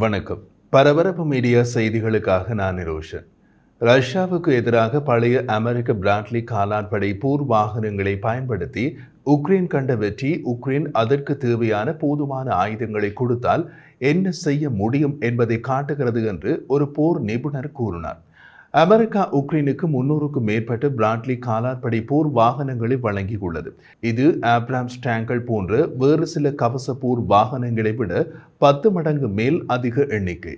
வணக்கம் பரபரப்பு மீடியா செய்திகளுக்காக நான் நிரோஷன் ரஷ்யாவுக்கு எதிராக பழைய அமெரிக்க பிராட்லி காலாட்படை போர் வாகனங்களை பயன்படுத்தி உக்ரைன் கண்ட வெற்றி உக்ரைன் அதற்கு தேவையான போதுமான ஆயுதங்களை கொடுத்தால் என்ன செய்ய முடியும் என்பதை காட்டுகிறது என்று ஒரு போர் நிபுணர் கூறினார் அமெரிக்கா உக்ரைனுக்கு முன்னூறுக்கும் மேற்பட்ட பிராட்லி காலாட்படை போர் வாகனங்களை வழங்கியுள்ளது இது ஆப்ராம்ஸ் டேங்கல் போன்ற வேறு சில கவச போர் வாகனங்களை விட பத்து மடங்கு மேல் அதிக எண்ணிக்கை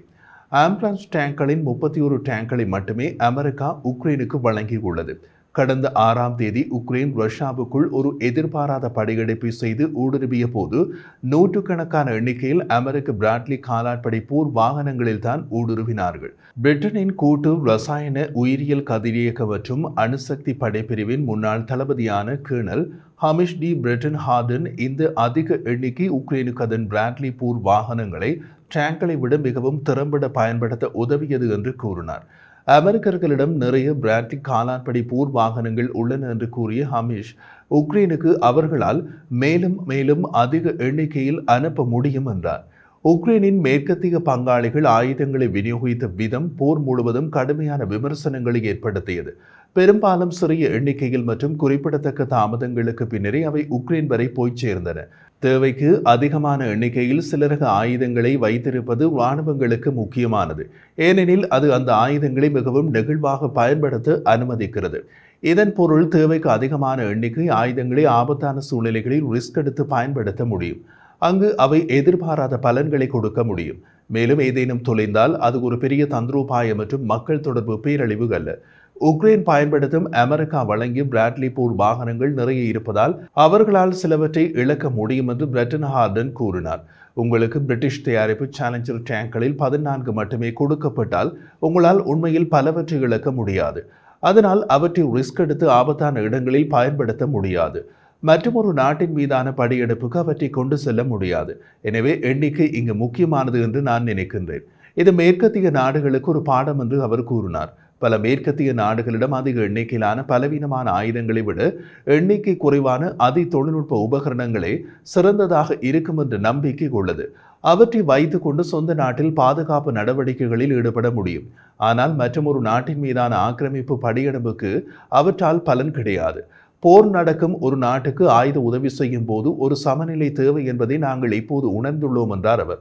ஆம்புலன்ஸ் டேங்கலின் முப்பத்தி ஒரு டேங்கலை மட்டுமே அமெரிக்கா உக்ரைனுக்கு வழங்கியுள்ளது கடந்த ஆறாம் தேதி உக்ரைன் ரஷ்யாவுக்குள் ஒரு எதிர்பாராத படையெடுப்பை செய்து ஊடுருவிய போது நூற்றுக்கணக்கான எண்ணிக்கையில் அமெரிக்க பிராட்லி காலாட்படை போர் வாகனங்களில் தான் ஊடுருவினார்கள் பிரிட்டனின் கூட்டு ரசாயன உயிரியல் கதிரியக்க மற்றும் அணுசக்தி படைப்பிரிவின் முன்னாள் தளபதியான colonel Hamish de Bretton Gordon இந்த அதிக எண்ணிக்கை உக்ரைனுக்கு அதன் பிராட்லி போர் வாகனங்களை டேங்களை விட மிகவும் திறம்பட பயன்படுத்த உதவியது என்று கூறினார் அமெரிக்கர்களிடம் நிறைய பிராட்லி காலாட்படை போர் வாகனங்கள் உள்ளன என்று கூறிய ஹமீஷ் உக்ரைனுக்கு அவர்களால் மேலும் மேலும் அதிக எண்ணிக்கையில் அனுப்ப முடியும் என்றார் உக்ரைனின் மேற்கத்திய பங்காளிகள் ஆயுதங்களை விநியோகித்த விதம் போர் முழுவதும் கடுமையான விமர்சனங்களை ஏற்படுத்தியது பெரும்பாலும் சிறிய எண்ணிக்கையில் மற்றும் குறிப்பிடத்தக்க தாமதங்களுக்கு பின்னரே அவை உக்ரைன் வரை போய் சேர்ந்தன தேவைக்கு அதிகமான எண்ணிக்கையில் சிலரக ஆயுதங்களை வைத்திருப்பது இராணுவங்களுக்கு முக்கியமானது ஏனெனில் அது அந்த ஆயுதங்களை மிகவும் நெகிழ்வாக பயன்படுத்த அனுமதிக்கிறது இதன் பொருள் தேவைக்கு அதிகமான எண்ணிக்கை ஆயுதங்களை ஆபத்தான சூழ்நிலைகளில் ரிஸ்க் எடுத்து பயன்படுத்த முடியும் அங்கு அவை எதிர்பாராத பலன்களை கொடுக்க முடியும் மேலும் ஏதேனும் தொலைந்தால் அது ஒரு பெரிய தந்திரோபாய மற்றும் மக்கள் தொடர்பு பேரழிவு அல்ல உக்ரைன் பயன்படுத்தும் அமெரிக்கா வழங்கிய பிராட்லி போர் வாகனங்கள் நிறைய இருப்பதால் அவர்களால் சிலவற்றை இழக்க முடியும் என்று பிரட்டன் ஹார்டன் கூறினார் உங்களுக்கு பிரிட்டிஷ் தயாரிப்பு சேலஞ்சர் டேங்களில் பதினான்கு மட்டுமே கொடுக்கப்பட்டால் உங்களால் உண்மையில் பலவற்றை இழக்க முடியாது அதனால் அவற்றை ரிஸ்க் எடுத்து ஆபத்தான இடங்களில் பயன்படுத்த முடியாது ஒரு நாட்டின் மீதான படியெடுப்புக்கு அவற்றை கொண்டு செல்ல முடியாது எனவே எண்ணிக்கை இங்கு முக்கியமானது என்று நான் நினைக்கின்றேன் இது மேற்கத்திய நாடுகளுக்கு ஒரு பாடம் என்று அவர் கூறினார் பல மேற்கத்திய நாடுகளிடம் அதிக எண்ணிக்கையிலான பலவீனமான ஆயுதங்களை விட எண்ணிக்கை குறைவான அதி தொழில்நுட்ப உபகரணங்களே சிறந்ததாக இருக்கும் என்ற நம்பிக்கை உள்ளது அவற்றை வைத்துக்கொண்டு சொந்த நாட்டில் பாதுகாப்பு நடவடிக்கைகளில் ஈடுபட முடியும் ஆனால் மற்றொரு நாட்டின் மீதான ஆக்கிரமிப்பு படையெடுப்புக்கு அவற்றால் பலன் கிடையாது போர் நடக்கும் ஒரு நாட்டுக்கு ஆயுத உதவி செய்யும் போது ஒரு சமநிலை தேவை என்பதை நாங்கள் இப்போது உணர்ந்துள்ளோம் என்றார் அவர்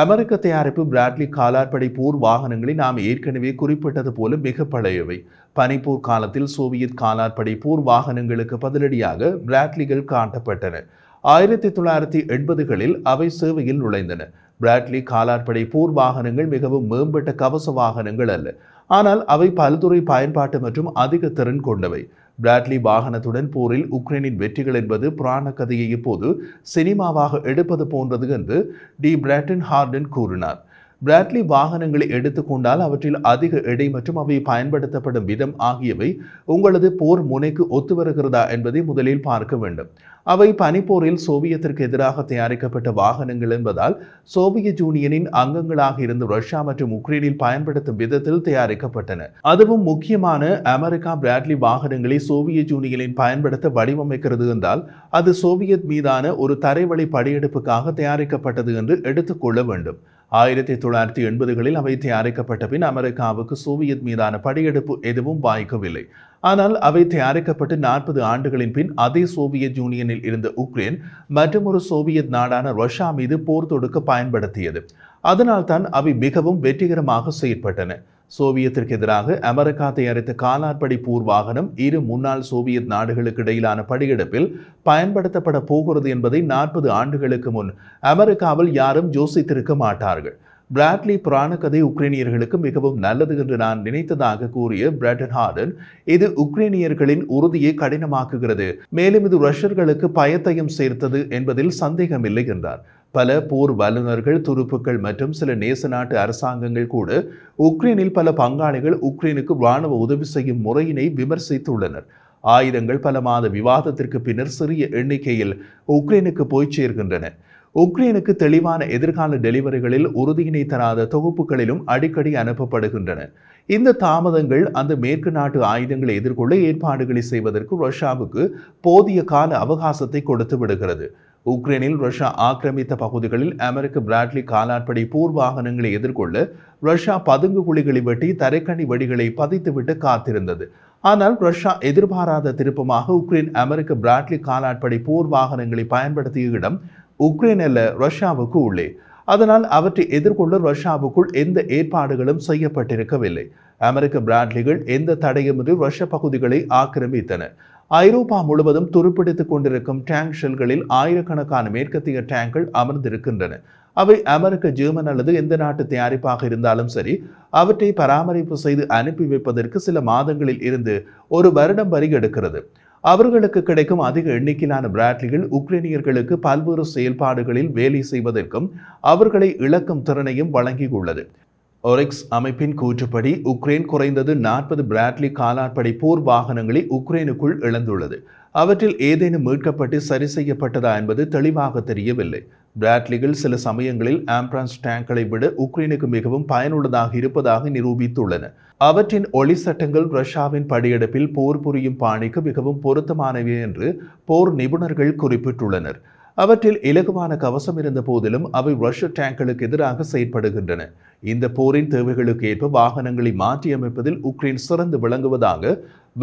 அமெரிக்க தயாரிப்பு பிராட்லி காலாட்படை போர் வாகனங்களை நாம் ஏற்கனவே குறிப்பிட்டது போல மிக பழையவை பனிப்போர் காலத்தில் சோவியத் காலாட்படை போர் வாகனங்களுக்கு பதிலடியாக பிராட்லிகள் காட்டப்பட்டன ஆயிரத்தி தொள்ளாயிரத்தி எண்பதுகளில் அவை சேவையில் நுழைந்தன பிராட்லி காலாட்படை போர் வாகனங்கள் மிகவும் மேம்பட்ட கவச வாகனங்கள் அல்ல ஆனால் அவை பல்துறை பயன்பாட்டு மற்றும் அதிக திறன் கொண்டவை பிராட்லி வாகனத்துடன் போரில் உக்ரைனின் வெற்றிகள் என்பது புராண கதையை இப்போது சினிமாவாக எடுப்பது போன்றது என்று டி பிராட்டன் ஹார்டன் கூறினார் பிராட்லி வாகனங்களை எடுத்துக்கொண்டால் அவற்றில் அதிக எடை மற்றும் அவை பயன்படுத்தப்படும் விதம் ஆகியவை உங்களது போர் முனைக்கு ஒத்து வருகிறதா என்பதை முதலில் பார்க்க வேண்டும் அவை பனிப்போரில் சோவியத்திற்கு எதிராக தயாரிக்கப்பட்ட வாகனங்கள் என்பதால் சோவியத் யூனியனின் அங்கங்களாக இருந்து ரஷ்யா மற்றும் உக்ரைனில் பயன்படுத்தும் விதத்தில் தயாரிக்கப்பட்டன அதுவும் முக்கியமான அமெரிக்கா பிராட்லி வாகனங்களை சோவியத் ஜூனியனில் பயன்படுத்த வடிவமைக்கிறது என்றால் அது சோவியத் மீதான ஒரு தரைவழி படையெடுப்புக்காக தயாரிக்கப்பட்டது என்று எடுத்துக்கொள்ள வேண்டும் ஆயிரத்தி தொள்ளாயிரத்தி எண்பதுகளில் அவை தயாரிக்கப்பட்ட பின் அமெரிக்காவுக்கு சோவியத் மீதான படையெடுப்பு எதுவும் வாய்க்கவில்லை ஆனால் அவை தயாரிக்கப்பட்டு நாற்பது ஆண்டுகளின் பின் அதே சோவியத் யூனியனில் இருந்த உக்ரைன் மற்றொரு சோவியத் நாடான ரஷ்யா மீது போர் தொடுக்க பயன்படுத்தியது அதனால்தான் அவை மிகவும் வெற்றிகரமாக செயற்பட்டன சோவியத்திற்கு எதிராக அமெரிக்கா தயாரித்த காலாட்படை போர் வாகனம் இரு முன்னாள் சோவியத் நாடுகளுக்கு இடையிலான படையெடுப்பில் பயன்படுத்தப்பட போகிறது என்பதை நாற்பது ஆண்டுகளுக்கு முன் அமெரிக்காவில் யாரும் யோசித்திருக்க மாட்டார்கள் பிராட்லி புராணக்கதை உக்ரைனியர்களுக்கு மிகவும் நல்லது என்று நான் நினைத்ததாக கூறிய பிராட்டன் ஹார்டன் இது உக்ரைனியர்களின் உறுதியை கடினமாக்குகிறது மேலும் இது ரஷ்யர்களுக்கு பயத்தையும் சேர்த்தது என்பதில் சந்தேகமில்லை என்றார் பல போர் வல்லுநர்கள் துருப்புக்கள் மற்றும் சில நேச நாட்டு அரசாங்கங்கள் கூட உக்ரைனில் பல பங்காளிகள் உக்ரைனுக்கு இராணுவ உதவி செய்யும் முறையினை விமர்சித்துள்ளனர் ஆயுதங்கள் பல மாத விவாதத்திற்கு பின்னர் சிறிய எண்ணிக்கையில் உக்ரைனுக்கு போய் சேர்கின்றன உக்ரைனுக்கு தெளிவான எதிர்கால டெலிவரிகளில் உறுதியினை தராத தொகுப்புகளிலும் அடிக்கடி அனுப்பப்படுகின்றன இந்த தாமதங்கள் அந்த மேற்கு நாட்டு ஆயுதங்களை எதிர்கொள்ள ஏற்பாடுகளை செய்வதற்கு ரஷ்யாவுக்கு போதிய கால அவகாசத்தை கொடுத்து விடுகிறது உக்ரைனில் ரஷ்யா ஆக்கிரமித்த பகுதிகளில் அமெரிக்க பிராட்லி காலாட்படை போர் வாகனங்களை எதிர்கொள்ள ரஷ்யா பதுங்கு குழிகளை வெட்டி தரைக்கணி வடிகளை பதித்துவிட்டு காத்திருந்தது ஆனால் ரஷ்யா எதிர்பாராத திருப்பமாக உக்ரைன் அமெரிக்க பிராட்லி காலாட்படை போர் வாகனங்களை பயன்படுத்திய இடம் உக்ரைன் அல்ல ரஷ்யாவுக்கு உள்ளே அதனால் அவற்றை எதிர்கொள்ள ரஷ்யாவுக்குள் எந்த ஏற்பாடுகளும் செய்யப்பட்டிருக்கவில்லை அமெரிக்க பிராட்லிகள் எந்த தடையுமின்றி ரஷ்ய பகுதிகளை ஆக்கிரமித்தன ஐரோப்பா முழுவதும் துருப்பிடித்துக் கொண்டிருக்கும் டேங்க் ஷெல்களில் ஆயிரக்கணக்கான மேற்கத்திய டேங்குகள் அமர்ந்திருக்கின்றன அவை அமெரிக்க ஜெர்மன் அல்லது எந்த நாட்டு தயாரிப்பாக இருந்தாலும் சரி அவற்றை பராமரிப்பு செய்து அனுப்பி வைப்பதற்கு சில மாதங்களில் இருந்து ஒரு வருடம் வரி எடுக்கிறது அவர்களுக்கு கிடைக்கும் அதிக எண்ணிக்கையிலான பிராட்லிகள் உக்ரைனியர்களுக்கு பல்வேறு செயல்பாடுகளில் வேலை செய்வதற்கும் அவர்களை இழக்கும் திறனையும் வழங்கியுள்ளது ஒரிக்ஸ் அமைப்பின் கூற்றுப்படி உக்ரைன் குறைந்தது நாற்பது பிராட்லி காலாட்படை போர் வாகனங்களை உக்ரைனுக்குள் இழந்துள்ளது அவற்றில் ஏதேனும் மீட்கப்பட்டு சரி செய்யப்பட்டதா என்பது தெளிவாக தெரியவில்லை பிராட்லிகள் சில சமயங்களில் ஆம்பிரான்ஸ் டேங்களை விட உக்ரைனுக்கு மிகவும் பயனுள்ளதாக இருப்பதாக நிரூபித்துள்ளன அவற்றின் ஒளி சட்டங்கள் ரஷ்யாவின் படையெடுப்பில் போர் புரியும் பாணிக்கு மிகவும் பொருத்தமானவை என்று போர் நிபுணர்கள் குறிப்பிட்டுள்ளனர் அவற்றில் இலகுவான கவசம் இருந்த போதிலும் அவை ரஷ்ய டேங்குகளுக்கு எதிராக செயற்படுகின்றன இந்த போரின் தேவைகளுக்கு ஏற்ப வாகனங்களை மாற்றியமைப்பதில் உக்ரைன் சிறந்து விளங்குவதாக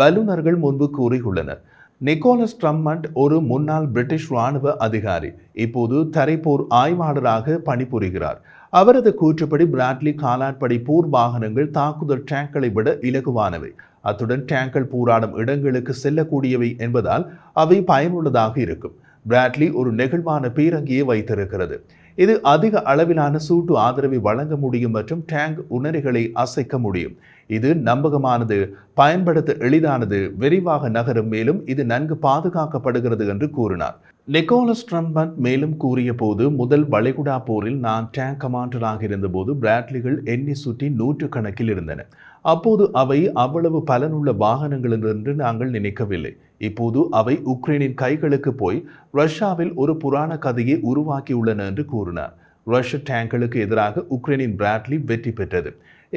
வல்லுநர்கள் முன்பு கூறியுள்ளனர் நிக்கோலஸ் ட்ரம்மண்ட் ஒரு முன்னாள் பிரிட்டிஷ் ராணுவ அதிகாரி இப்போது தரைப்போர் ஆய்வாளராக பணிபுரிகிறார் அவரது கூற்றுப்படி பிராட்லி காலாட்படை போர் வாகனங்கள் தாக்குதல் டேங்களை விட இலகுவானவை அத்துடன் டேங்கள் போராடும் இடங்களுக்கு செல்லக்கூடியவை என்பதால் அவை பயனுள்ளதாக இருக்கும் பிராட்லி ஒரு நெகிழ்வான பீரங்கியை வைத்திருக்கிறது இது அதிக அளவிலான சூட்டு ஆதரவை வழங்க முடியும் மற்றும் டேங்க் உணரிகளை அசைக்க முடியும் இது நம்பகமானது பயன்படுத்த எளிதானது விரைவாக நகரும் மேலும் இது நன்கு பாதுகாக்கப்படுகிறது என்று கூறினார் நிக்கோலஸ் ட்ரம்பன் மேலும் கூறிய போது முதல் வளைகுடா போரில் நான் டேங்க் கமாண்டராக இருந்தபோது பிராட்லிகள் எண்ணி சுற்றி நூற்று கணக்கில் இருந்தன அப்போது அவை அவ்வளவு பலனுள்ள வாகனங்கள் என்று நாங்கள் நினைக்கவில்லை இப்போது அவை உக்ரைனின் கைகளுக்கு போய் ரஷ்யாவில் ஒரு புராண கதையை உருவாக்கியுள்ளன என்று கூறினார் ரஷ்ய டேங்குகளுக்கு எதிராக உக்ரைனின் பிராட்லி வெற்றி பெற்றது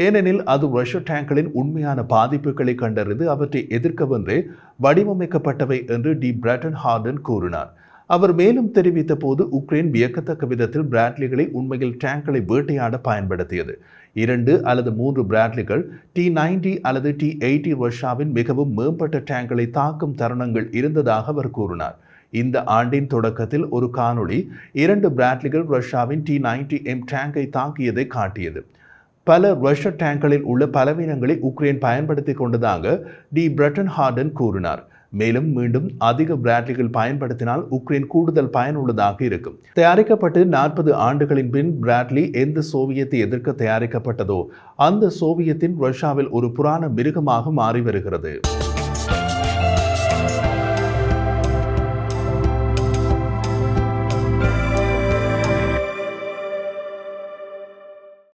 ஏனெனில் அது ரஷ்ய டேங்குகளின் உண்மையான பாதிப்புகளை கண்டறிந்து அவற்றை எதிர்க்கவென்றே வடிவமைக்கப்பட்டவை என்று டி பிரட்டன் ஹார்டன் கூறினார் அவர் மேலும் தெரிவித்த போது உக்ரைன் வியக்கத்தக்க விதத்தில் பிராட்லிகளை உண்மையில் டேங்க்களை வேட்டையாட பயன்படுத்தியது இரண்டு அல்லது மூன்று பிராட்லிகள் டி நைன்டி அல்லது டி எயிட்டி ரஷ்யாவின் மிகவும் மேம்பட்ட டேங்க்களை தாக்கும் தருணங்கள் இருந்ததாக அவர் கூறினார் இந்த ஆண்டின் தொடக்கத்தில் ஒரு காணொளி இரண்டு பிராட்லிகள் ரஷ்யாவின் டி நைன்டி எம் டேங்கை தாக்கியதை காட்டியது பல ரஷ்ய டேங்களில் உள்ள பலவீனங்களை உக்ரைன் பயன்படுத்தி கொண்டதாக டி பிரட்டன் ஹார்டன் கூறினார் மேலும் மீண்டும் அதிக பிராட்லிகள் பயன்படுத்தினால் உக்ரைன் கூடுதல் பயனுள்ளதாக இருக்கும் தயாரிக்கப்பட்டு நாற்பது ஆண்டுகளின் பின் பிராட்லி எந்த சோவியத்தை எதிர்க்க தயாரிக்கப்பட்டதோ அந்த சோவியத்தின் ரஷ்யாவில் ஒரு புராண மிருகமாக மாறி வருகிறது